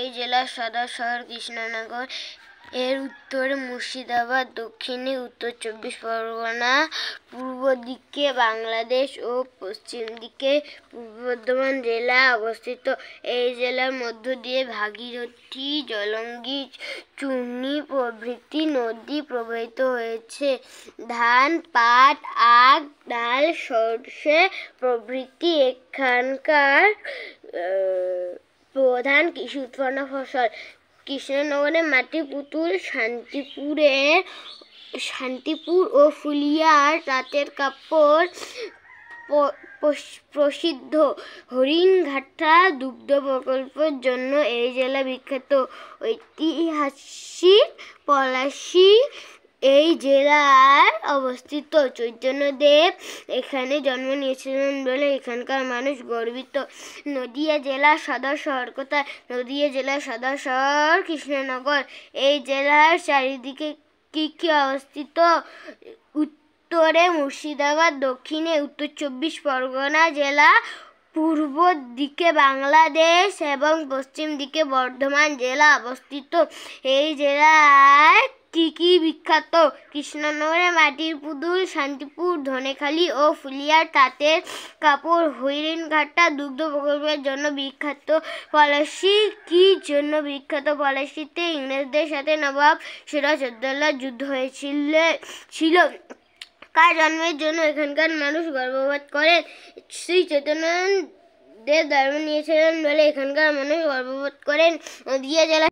এই জেলার সদর শহর কৃষ্ণনগর এর উত্তরে মুর্শিদাবাদ দক্ষিণে উত্তর চব্বিশ পরগনা পূর্ব দিকে বাংলাদেশ ও পশ্চিম দিকে পূর্ব বর্ধমান জেলা অবস্থিত এই জেলার মধ্য দিয়ে ভাগীরথী জলঙ্গি চুনি প্রভৃতি নদী প্রবাহিত হয়েছে ধান পাট আখ ডাল সর্ষে প্রভৃতি এখানকার প্রধান কৃষি উৎপন্ন ফসল কৃষ্ণনগরের মাটি পুতুল শান্তিপুরে শান্তিপুর ও ফুলিয়ার তাঁতের কাপড় প্রসিদ্ধ হরিণঘাটা দুগ্ধ প্রকল্পের জন্য এই জেলা বিখ্যাত ঐতিহাসিক পলাশী এই জেলার অবস্থিত চৈতন্যদেব এখানে জন্ম নিয়েছিলেন বলে এখানকার মানুষ গর্বিত নদিয়া জেলার সদর শহর কোথায় নদিয়া জেলার সদর শহর কৃষ্ণনগর এই জেলার চারিদিকে কি কি অবস্থিত উত্তরে মুর্শিদাবাদ দক্ষিণে উত্তর চব্বিশ পরগনা জেলা পূর্ব দিকে বাংলাদেশ এবং পশ্চিম দিকে বর্ধমান জেলা অবস্থিত এই জেলায় কি কি বিখ্যাত কৃষ্ণনগরের মাটির পুতুল শান্তিপুর ধনেখালি ও ফুলিয়ার তাঁতের কাপড় হরিণঘাটা দুগ্ধ প্রকল্পের জন্য বিখ্যাত পলাশি কি জন্য বিখ্যাত পলাশিতে ইংরেজদের সাথে নবাব সিরাজউদ্দৌলার যুদ্ধ হয়েছিল ছিল কার জন্মের জন্য এখানকার মানুষ গর্ববোধ করেন শ্রী দেব ধর্ম নিয়েছিলেন বলে এখানকার মানুষ গর্ববোধ করেন নদিয়া জেলা